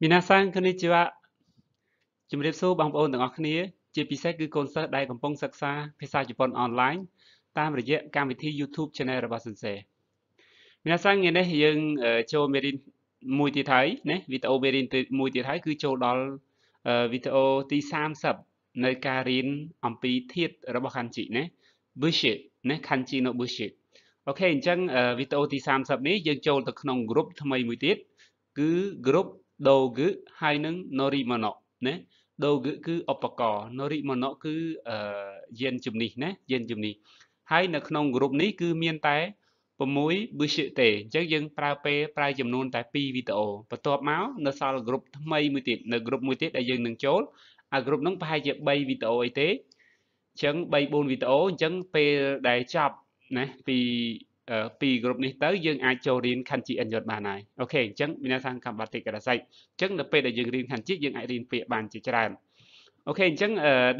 皆さんこんにちはជំរាបសួរបងប្អូនទាំងអស់គ្នា ជាពិសេសគឺកូនសិស្សដែលកំពុងសិក្សាភាសាជប៉ុនអនឡាញតាមរយៈកម្មវិធី YouTube Channel របស់សិនសេ皆さんថ្ងៃនេះយើងចូលមេរៀនមួយទៀតហើយណាវីដេអូមេរៀនមួយទៀតហើយគឺចូលដល់វីដេអូទី30នៅការរៀនអំពីធាតុរបស់ខាន់ជីណា Bushi ណាខាន់ជីនៅ Bushi អូខេអញ្ចឹងវីដេអូទី30នេះយើងចូលទៅក្នុង group ថ្មីមួយទៀតគឺ group ដូគឺហើយនឹង norimono ណាដូគឺគឺឧបករណ៍ norimono គឺអឺយានជំនិះណាយានជំនិះហើយ នៅក្នុងក្រុមនេះគឺមាន តែ6 bushite អញ្ចឹងយើងប្រើពេលប្រើចំនួនតែ2វីដេអូបន្ទាប់មកនៅសល់ក្រុមថ្មីមួយទៀតនៅក្រុមមួយទៀតដែលយើងនឹងចូលអាក្រុមហ្នឹងប្រហែលជា3វីដេអូអីទេអញ្ចឹង3 4វីដេអូអញ្ចឹងពេលដែលចប់ណាពីពីក្រុមនេះទៅ យើងអាចចូលរៀនខណ្ឌ GN បានហើយអូខេអញ្ចឹងមានន័យថាកម្មវិធីកដាសិចអញ្ចឹងនៅពេលដែលយើងរៀនខណ្ឌ G យើងអាចរៀនពាក្យបានជាច្រើនអូខេអញ្ចឹង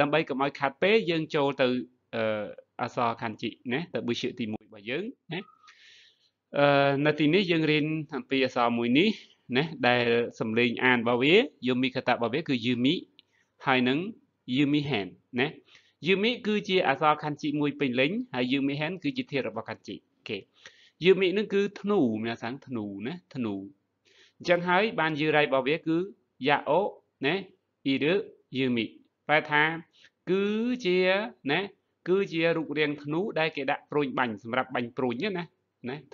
ដើម្បីកុំឲ្យខាត់ពេលយើងចូលទៅអសរខណ្ឌ G ណាទៅបុជាទី1របស់យើងណាអឺនៅទីនេះយើងរៀនអំពីអសរមួយនេះណាដែលសំលេងអានរបស់វាយូមីកតារបស់វាគឺយូមីហើយនឹងយូមីហែនណាយូមីគឺជា អសរខណ្ឌជីមួយពេញលេញហើយយូមីហែនគឺជាធាតុរបស់ខណ្ឌជីខេយាមិនឹងគឺធ្នូមានសាំងធ្នូណាធ្នូអញ្ចឹងហើយ បានយឺរៃរបស់វាគឺយ៉ាអូណាអ៊ីរឺយឺមិប្រែថា គឺជាណាគឺជារូបរាងធ្នូដែលគេដាក់ព្រួយបាញ់សម្រាប់បាញ់ព្រួយណាណា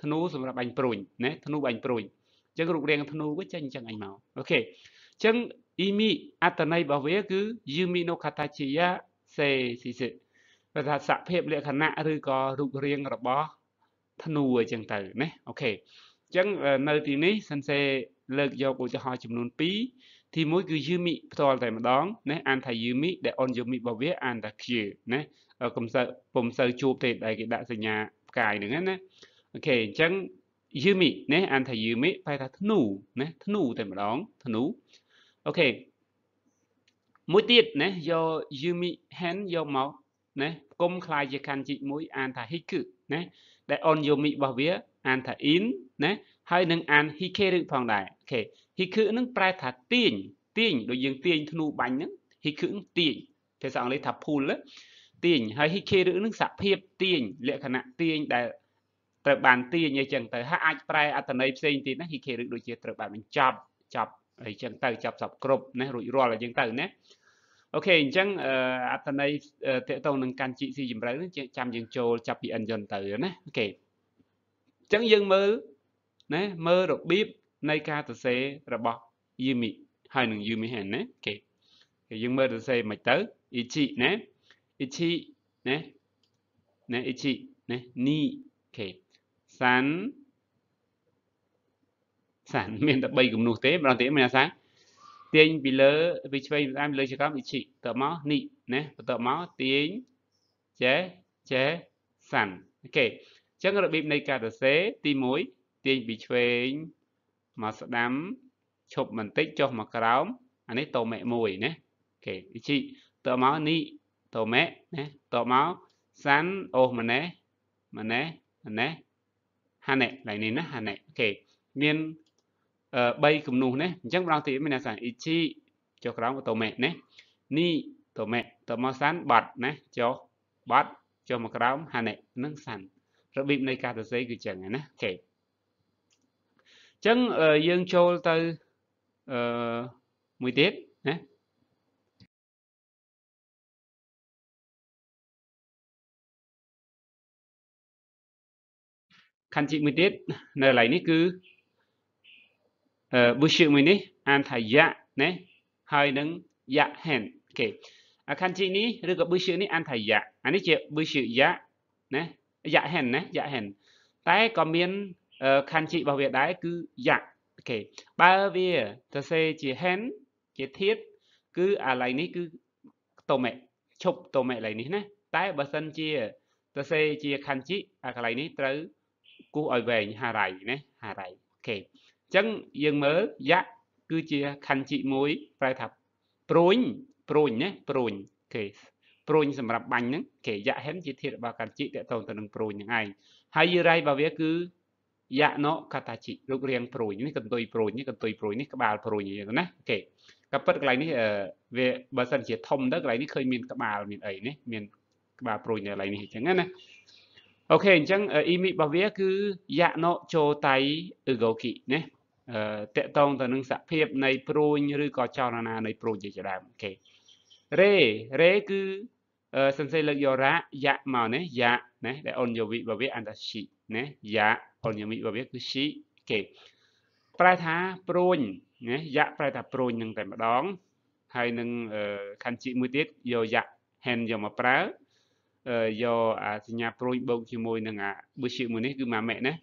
ធ្នូសម្រាប់បាញ់ព្រួយណាធ្នូបាញ់ព្រួយអញ្ចឹងរូបរាងធ្នូវាចេញអញ្ចឹងអញមកអូខេអញ្ចឹងអ៊ីមី អត្តន័យរបស់វា គឺយឺមីណូកាតាជាយ៉ាសេស៊ីសិព្រោះថាសភាពលក្ខណៈឬក៏រូបរាងរបស់ធ្នូអញ្ចឹងទៅណាអូខេអញ្ចឹងនៅទីនេះសិនសេលើកយកឧទាហរណ៍ចំនួន2ទី1គឺយឺមីផ្ទាល់តែម្ដងណាអានថាយឺមីដែលអូនយឺមីរបស់វាអានថាឃ្យណាកុំសូវពុំសូវជួបទេដែលគេដាក់សញ្ញាផ្កាយហ្នឹងណាអូខេអញ្ចឹងយឺមីណាអានថាយឺមីបែរថាធ្នូណាធ្នូតែម្ដងធ្នូអូខេមួយទៀតណាយកយឺមី hand យកមកណាកុំคล้ายជាខណ្ឌជីកមួយអានថា hiku ណាដែលអនយោមីរបស់វាអានថា in ណាហើយនឹងអាន hike ឬផងដែរអូខេ hiku នឹងប្រែថាទាញទាញដូចយើងទាញធ្នូបាញ់ហ្នឹង hiku ទាញភាសាអង់គ្លេសថា pull ទាញហើយ hike ឬនឹងសភាពទាញលក្ខណៈទាញដែលត្រូវបានទាញអីចឹងទៅហើយអាចប្រែអត្ថន័យផ្សេងទៀតណា hike ឬដូចជាត្រូវបានបញ្ចប់ចប់អីចឹងទៅចប់សពគ្រប់ណារួចរាល់អីចឹងទៅណាអូខេអញ្ចឹងអត្ថន័យតកតងនឹងកាន់ជីកស៊ីចម្រៅនឹងចាំយើងចូលចាប់ពី engine ទៅណាអូខេអញ្ចឹងយើងមើលណាមើលរបៀបនៃការសរសេររបស់ Yumi ហើយនឹង Yumi Hand ណាអូខេយើងមើលសរសេរមិនទៅ Ichi ណា Ichi ណាណា Ichi ណានីអូខេសានសានមានតែ3គំនូសទេបើតែមានអាសាទាញពីលើវាឆ្វេងផ្អែមលើចង្កាំអ៊ីឈីតមកនេះណាបន្តមកទាញចេចេសាន់អូខេអញ្ចឹងរបៀបនៃការសរសេរទី1ទាញពីឆ្វេងមកស្ដាំឈប់បន្តិចចុះមកក្រោមអានេះតមេ1ណាអូខេអ៊ីឈីតមកនេះតមេណាតមកសាន់អូម៉ណេម៉ណេម៉ណេហាណេឡើងនេះណាហាណេអូខេមាន3គំនូសណាអញ្ចឹងម្ដងទៀតមានន័យថា ichi ចុះក្រោមតូមេណានេះតូមេតមកសានបាត់ណាចុះបាត់ចុះមកក្រោម ហានិនឹងសានរបៀបនៃការសរសេរគឺចឹងណាអូខេអញ្ចឹងយើងចូលទៅអឺមួយទៀតណាខណ្ឌជីមួយទៀតនៅកន្លែងនេះគឺវិជាមួយនេះអានថាយៈណាហើយនឹងយៈហេនគេអាខាន់ជីនេះឬក៏វិជានេះអានថាយៈអានេះជាវិជាយៈណាយៈហេនណាយៈហេនតែក៏មានខាន់ជីរបស់វាដែរគឺយៈគេបើវាទៅសេជាហេនជាធាតគឺអាឡៃនេះគឺតូមេឈប់តូមេឡៃនេះណាតែបើសិនជាទៅសេជាខាន់ជីអាកន្លែងនេះត្រូវគូឲ្យវែងហារៃណាហារៃអូខេចឹងយើងមើលយៈគឺជាខណ្ឌជីមួយប្រែថាព្រួញព្រួញណាព្រួញគេព្រួញសម្រាប់បាញ់ហ្នឹងគេយៈហិនជាធាតុរបស់ខណ្ឌជីតកតងទៅនឹងព្រួញហ្នឹងឯងហើយយរៃរបស់វាគឺយៈណកតាជីរូបរាងព្រួយនេះកន្ទុយព្រួយនេះកន្ទុយព្រួយនេះក្បាលព្រួយយ៉ាងណាអូខេក៏ប៉ិតកន្លែងនេះវាបើសិនជាធំទៅកន្លែងនេះឃើញមានក្បាលមានអីនេះមានក្បាលព្រួយនៅកន្លែងនេះអញ្ចឹងណាអូខេអញ្ចឹងអ៊ីមីរបស់វាគឺយៈណោចោតៃអ៊ឺហ្គោគីណាតកតងទៅនឹងសភាព នៃព្រួញឬក៏ចលនានៃព្រួញជាដើមអូខេរេរេគឺសិនសេលើកយករៈយៈមកណាយៈណាដែលអនយវិបវៈអន្តឈីណាយៈអនយវិបវៈគឺឈីអូខេប្រែថាព្រួញណាយៈប្រែថាព្រួញនឹងតែម្ដងហើយនឹងខណ្ឌជីមួយទៀតយកយៈហែនយកមកប្រើយកអាសញ្ញាព្រួយបូកជាមួយនឹងអាបុជាមួយនេះគឺម៉ាមេណា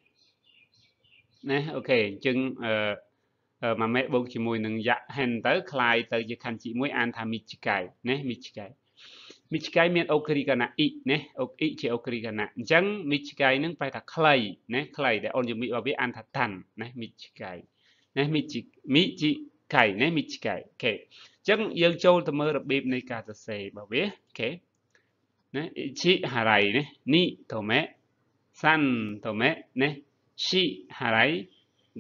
ណាអូខេអញ្ចឹងអឺម៉ាមេបូកជាមួយនឹងយ៉ាហេនទៅคล้ายទៅជាខណ្ឌជីមួយ អានថាមីចកៃណាមីចកៃមីចកៃមានអូគ្រីកណាអ៊ីណាអូអ៊ីជាអូគ្រីកណាអញ្ចឹងមីចកៃនឹងប្រែថាខ្លីណាខ្លីដែលអូនយមីរបស់វា អានថាតាន់ណាមីចកៃណាមីចមីចកៃណាមីចកៃអូខេអញ្ចឹងយើងចូលទៅមើលរបៀបនៃការសរសេររបស់វាអូខេណាអ៊ីជីហារៃណានីតូមេសាន់តូមេណាស៊ីហារៃ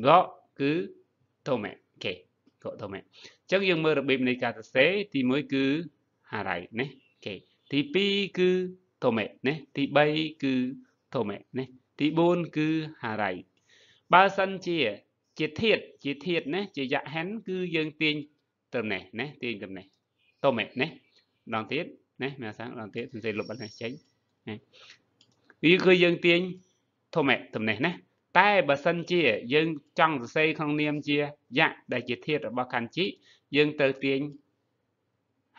កគឺតូមេគេកតូមេអញ្ចឹងយើងមើលរបៀបនៃការសរសេរទី1គឺហារៃណាគេទី2គឺតូមេណាទី3គឺតូមេណាទី4គឺហារៃបើសិនជា ជាធាតជាធាតណាជាយៈហែនគឺយើងទាញត្រឹមនេះណាទាញត្រឹមនេះតូមេណាដងទៀតណាមានសាំងដងទៀតសរសេរលុបបាត់នេះចេញណាវាគឺយើងទាញធម្មតំណេះណាតែបើសិនជាយើងចង់សរសេរក្នុងនាមជាយៈដែលជាធាតុរបស់ខណ្ឌជីយើងត្រូវទាញ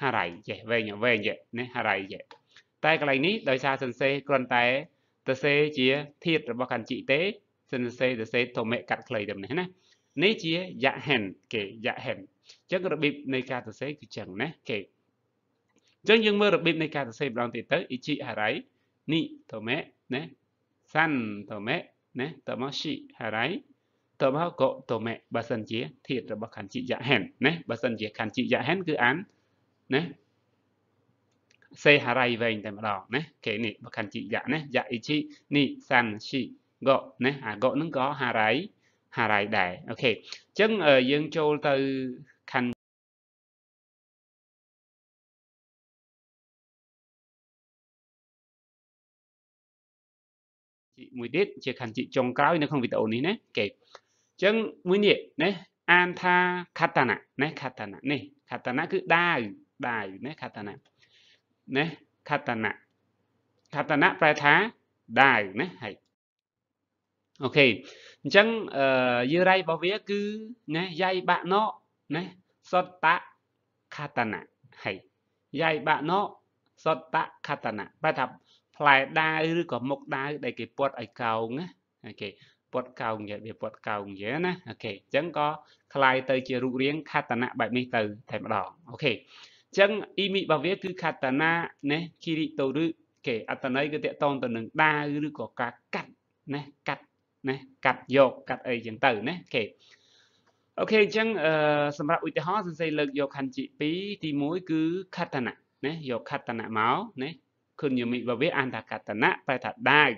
ហរៃចេះវែងវែងនេះហរៃចេះតែកន្លែងនេះដោយសារសិនសេគ្រាន់តែសរសេរជា ធាតុរបស់ខណ្ឌជីទេសិនសេសរសេរធម្មកាត់ខ្លីតែនេះណានេះជាយៈហិនគេយៈហិនអញ្ចឹងរបៀបនៃការសរសេរគឺចឹងណាគេអញ្ចឹងយើងមើលរបៀបនៃការសរសេរម្ដងទៀតទៅអ៊ីជីហរៃនេះធម្មណាសាន់ធម្មណាតមសិហរៃតមកតមេបើសិនជាធាតរបស់ខណ្ឌជីយៈហេនណាបើសិនជាខណ្ឌជីយៈហេនគឺអានណាសេហរៃវិញតែម្ដងណាគេនេះបើខណ្ឌជីយៈណាយៈអ៊ីជីនេះសានស៊ីកណាអាកហ្នឹងក៏ហរៃហរៃដែរអូខេអញ្ចឹងយើងចូលទៅជីមួយទៀតជាខណ្ឌជីចុងក្រោយនៅក្នុងវីដេអូនេះណាគេអញ្ចឹងមួយនេះណាអានថាខតនៈណាខតនៈនេះខតនៈគឺដាវដាវណាខតនៈណាខតនៈខតនៈប្រែថាដាវណាហើយអូខេអញ្ចឹងអឺយឺរៃរបស់វាគឺណាយ៉ៃបាក់ណោណាសតៈខតនៈហើយយ៉ៃបាក់ណោសតៈខតនៈប្រែថាផ្លែដាវឬក៏មុខដាវដែលគេពាត់ឲ្យកោងណាអូខេពាត់កោងនិយាយវាពាត់កោងនិយាយណាអូខេអញ្ចឹងក៏คล้ายទៅជារូបរាងខតនៈបែបនេះទៅតែម្ដងអូខេអញ្ចឹងអ៊ីមីរបស់វាគឺខតនៈណាគិរិតោឬគេអត្តន័យគឺតកតងទៅនឹងដាវឬក៏ការកាត់ណាកាត់ណាកាត់យកកាត់អីចឹងទៅណាអូខេអូខេអញ្ចឹងសម្រាប់ឧទាហរណ៍សរសេរលើកយកខណ្ឌជី2ទី1គឺខតនៈណាយកខតនៈមកណាឃុញយមិរបស់វាអន្តកតនៈប្រែថាដាវ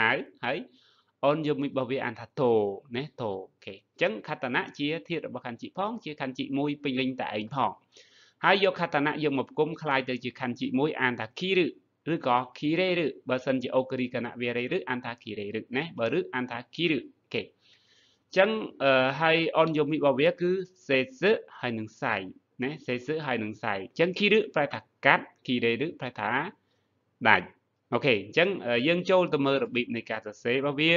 ដាវហើយអនយមិរបស់វាអន្តតោណាតោអូខេអញ្ចឹងខតនៈជាធាតរបស់ខណ្ឌជីផងជាខណ្ឌជីមួយពេញលេញតែឯងផងហើយយកខតនៈយកមកផ្គុំคล้ายទៅជាខណ្ឌជីមួយអន្តគិរិឬក៏គិរេឬបើសិនជាអូគរិកណៈវេរេឬអន្តគិរេឬណាបើឬអន្តគិរិអូខេចឹងហើយអនយមិរបស់វាគឺសេសឹហើយនឹងសៃណាសេសឹហើយនឹងសៃចឹងគិរឹប្រែថាកាត់គិរេឬប្រែថាដាច់អូខេអញ្ចឹងយើងចូលទៅមើលរបៀបនៃការសរសេររបស់វា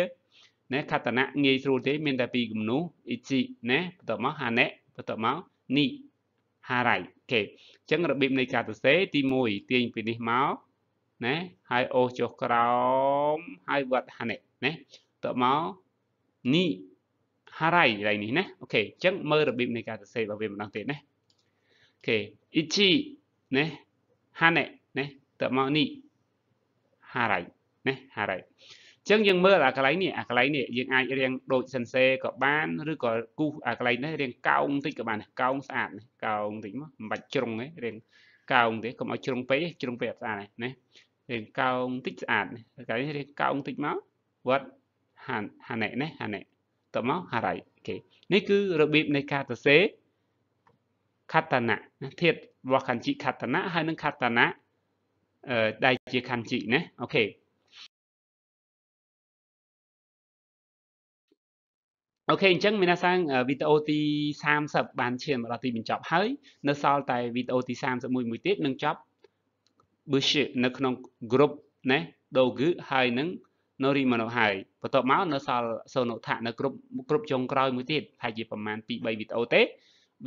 ណាខតនៈងាយស្រួលទេមានតែពីរគំនូអ៊ីជីណាបន្តមកហាណេបន្តមកនីហារ៉ៃអូខេអញ្ចឹងរបៀបនៃការសរសេរទី1ទាញពីនេះមកណាហើយអូសចុះក្រោមហើយវត្តហាណេណាបន្តមកនីហារ៉ៃឡៃនេះណាអូខេអញ្ចឹងមើលរបៀបនៃការសរសេររបស់វាម្ដងទៀតណាអូខេអ៊ីជីណាហាណេណាបន្តមកនី right ណា right អញ្ចឹងយើងមើលអាកន្លែងនេះអាកន្លែងនេះយើងអាចរៀងដូចសិនសេក៏បានឬក៏គូសអាកន្លែងនេះរៀងកោងតិចក៏បានកោងស្អាតកោងតិចមកមិនបាច់ជ្រុងទេរៀងកោងទេកុំឲ្យជ្រុងពេកជ្រុងពេកអត់ស្អាតណារៀងកោងតិចស្អាតកន្លែងនេះរៀងកោងតិចមកវត្តហានហាណេណាហាណេតមកហារ៉ៃគេនេះគឺរបៀបនៃការសរសេរខតនៈធាតរបស់ខញ្ជីខតនៈហើយនឹងខតនៈដែលជាខណ្ឌជីណាអូខេអូខេអញ្ចឹងមានន័យថាវីដេអូទី30បានឈានមកដល់ទីបញ្ចប់ហើយ នៅសល់តែវីដេអូទី31មួយទៀតនឹងចប់ bush នៅក្នុង group ណា dogu ហើយនឹង norimono ហើយបន្ទាប់មកនៅសល់ sonota នៅ group group ចុងក្រោយមួយទៀតថាជាប្រមាណ2 3វីដេអូទេ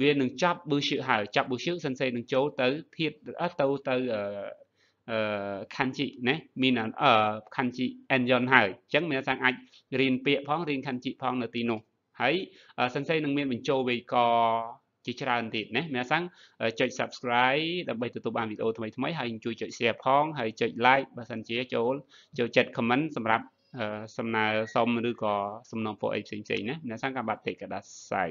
វានឹងចប់ bush ហើយចប់ bush សិនសេនឹងចូលទៅធៀបទៅទៅខាន់ជីណាមានខាន់ជីអេនយ៉នហើយអញ្ចឹងមានថាអាចរៀនពាក្យផងរៀនខាន់ជីផងនៅទីនោះ ហើយសិនសេនឹងមានបញ្ចូលវេកជាច្រើនទៀតណាមានថាចុច subscribe ដើម្បីទទួលបានវីដេអូថ្មីថ្មីហើយជួយចុច share ផងហើយចុច like បើសិនជាចូលចូលចិត្ត comment សម្រាប់សំណើសុំឬក៏សំណងពោអីផ្សេងៗណាអ្នកសង្កាបាត់ទេកដាសៃ